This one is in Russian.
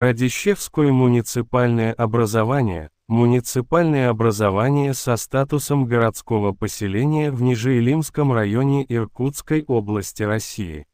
Радищевское муниципальное образование – муниципальное образование со статусом городского поселения в Нижеилимском районе Иркутской области России.